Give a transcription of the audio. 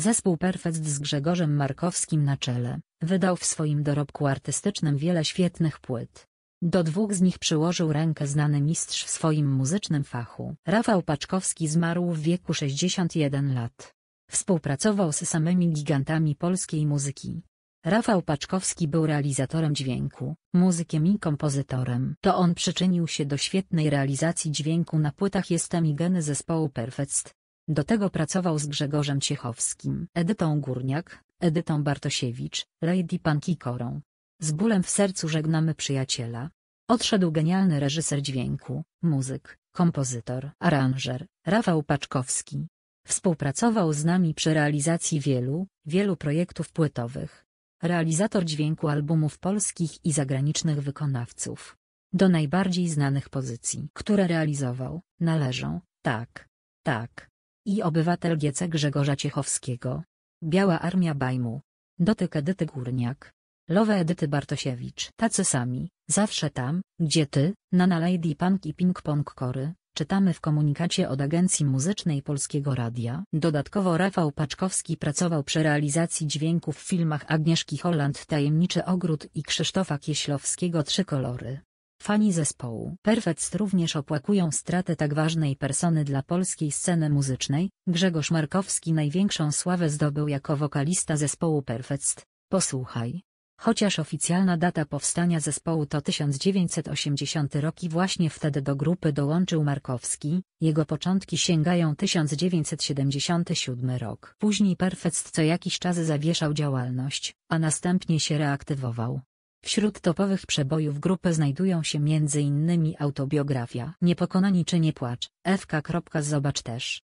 Zespół Perfect z Grzegorzem Markowskim na czele, wydał w swoim dorobku artystycznym wiele świetnych płyt. Do dwóch z nich przyłożył rękę znany mistrz w swoim muzycznym fachu. Rafał Paczkowski zmarł w wieku 61 lat. Współpracował z samymi gigantami polskiej muzyki. Rafał Paczkowski był realizatorem dźwięku, muzykiem i kompozytorem. To on przyczynił się do świetnej realizacji dźwięku na płytach Jestem i Geny zespołu Perfect, do tego pracował z Grzegorzem Ciechowskim, Edytą Górniak, Edytą Bartosiewicz, Lady Pankikorą. Z bólem w sercu żegnamy przyjaciela. Odszedł genialny reżyser dźwięku, muzyk, kompozytor, aranżer, Rafał Paczkowski. Współpracował z nami przy realizacji wielu, wielu projektów płytowych. Realizator dźwięku albumów polskich i zagranicznych wykonawców. Do najbardziej znanych pozycji, które realizował, należą, tak, tak, i obywatel Giece Grzegorza Ciechowskiego. Biała Armia Bajmu. Dotyk Edyty Górniak. Lowe Edyty Bartosiewicz. Tacy sami, zawsze tam, gdzie ty, Nana Lady Punk i Ping Pong Kory, czytamy w komunikacie od Agencji Muzycznej Polskiego Radia. Dodatkowo Rafał Paczkowski pracował przy realizacji dźwięków w filmach Agnieszki Holland Tajemniczy Ogród i Krzysztofa Kieślowskiego Trzy Kolory. Fani zespołu Perfect również opłakują stratę tak ważnej persony dla polskiej sceny muzycznej. Grzegorz Markowski największą sławę zdobył jako wokalista zespołu Perfect. Posłuchaj. Chociaż oficjalna data powstania zespołu to 1980 rok i właśnie wtedy do grupy dołączył Markowski, jego początki sięgają 1977 rok. Później Perfect co jakiś czas zawieszał działalność, a następnie się reaktywował. Wśród topowych przebojów grupy znajdują się m.in. autobiografia Niepokonani czy Nie płacz, FK. Zobacz też